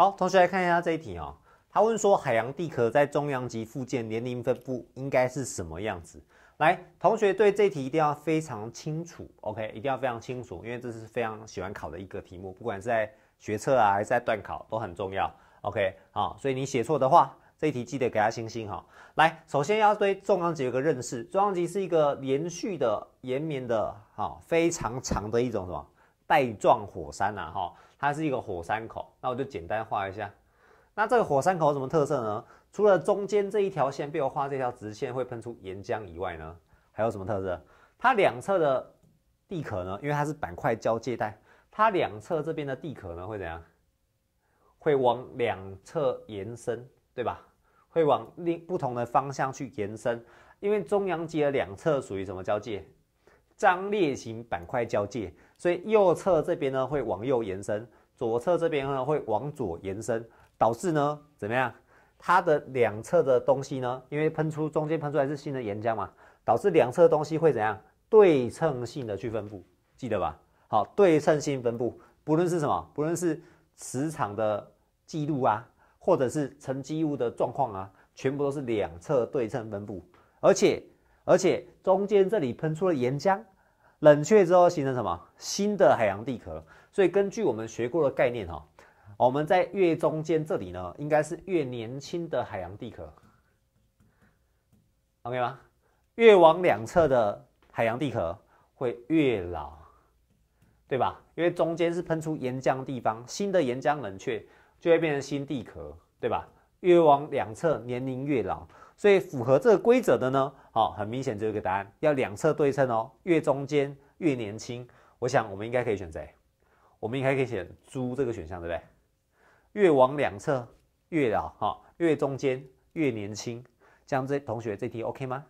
好，同学来看一下这一题啊。他问说，海洋地壳在中央及附近年龄分布应该是什么样子？来，同学对这题一定要非常清楚，OK，一定要非常清楚，因为这是非常喜欢考的一个题目，不管是在学测啊还是在段考都很重要，OK，好，所以你写错的话，这一题记得给他星星哈。来，首先要对中量级有个认识，中量级是一个连续的延绵的，啊，非常长的一种什么？带状火山呐，哈，它是一个火山口。那我就简单画一下。那这个火山口有什么特色呢？除了中间这一条线被我画这条直线会喷出岩浆以外呢，还有什么特色？它两侧的地壳呢？因为它是板块交界带，它两侧这边的地壳呢会怎样？会往两侧延伸，对吧？会往另不同的方向去延伸。因为中央脊的两侧属于什么交界？张裂型板块交界，所以右侧这边呢会往右延伸，左侧这边呢会往左延伸，导致呢怎么样？它的两侧的东西呢，因为喷出中间喷出来是新的岩浆嘛，导致两侧东西会怎样？对称性的去分布，记得吧？好，对称性分布，不论是什么，不论是磁场的记录啊，或者是沉积物的状况啊，全部都是两侧对称分布，而且而且中间这里喷出了岩浆。冷却之后形成什么新的海洋地壳？所以根据我们学过的概念哈，我们在月中间这里呢，应该是越年轻的海洋地壳，OK 吗？越往两侧的海洋地壳会越老，对吧？因为中间是喷出岩浆的地方，新的岩浆冷却就会变成新地壳，对吧？越往两侧年龄越老。所以符合这个规则的呢，好，很明显只有一个答案，要两侧对称哦，越中间越年轻。我想我们应该可以选择，我们应该可以选猪这个选项，对不对？越往两侧越老，哈，越中间越年轻。这样，这同学这题 OK 吗？